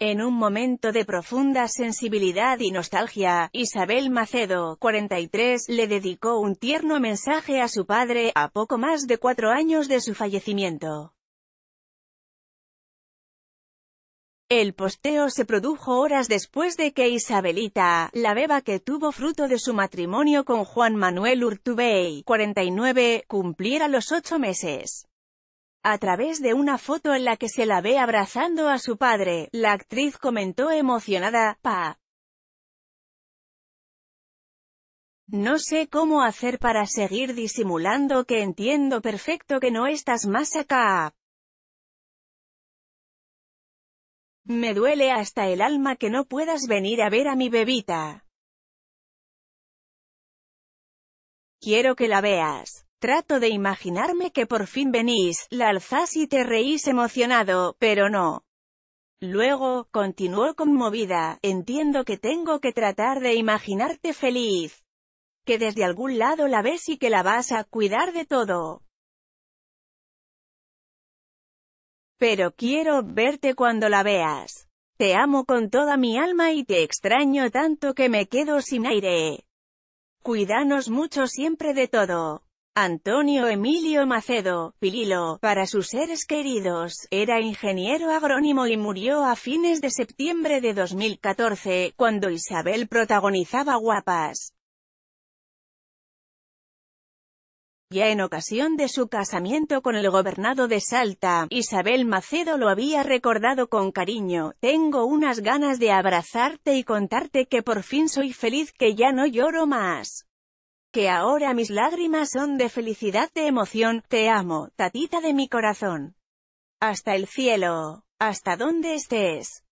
En un momento de profunda sensibilidad y nostalgia, Isabel Macedo, 43, le dedicó un tierno mensaje a su padre, a poco más de cuatro años de su fallecimiento. El posteo se produjo horas después de que Isabelita, la beba que tuvo fruto de su matrimonio con Juan Manuel Urtubey, 49, cumpliera los ocho meses. A través de una foto en la que se la ve abrazando a su padre, la actriz comentó emocionada, pa. No sé cómo hacer para seguir disimulando que entiendo perfecto que no estás más acá. Me duele hasta el alma que no puedas venir a ver a mi bebita. Quiero que la veas. Trato de imaginarme que por fin venís, la alzás y te reís emocionado, pero no. Luego, continuó conmovida, entiendo que tengo que tratar de imaginarte feliz. Que desde algún lado la ves y que la vas a cuidar de todo. Pero quiero verte cuando la veas. Te amo con toda mi alma y te extraño tanto que me quedo sin aire. Cuidanos mucho siempre de todo. Antonio Emilio Macedo, pililo, para sus seres queridos, era ingeniero agrónimo y murió a fines de septiembre de 2014, cuando Isabel protagonizaba Guapas. Ya en ocasión de su casamiento con el gobernado de Salta, Isabel Macedo lo había recordado con cariño, «Tengo unas ganas de abrazarte y contarte que por fin soy feliz que ya no lloro más» que ahora mis lágrimas son de felicidad de emoción, te amo, tatita de mi corazón. Hasta el cielo, hasta donde estés.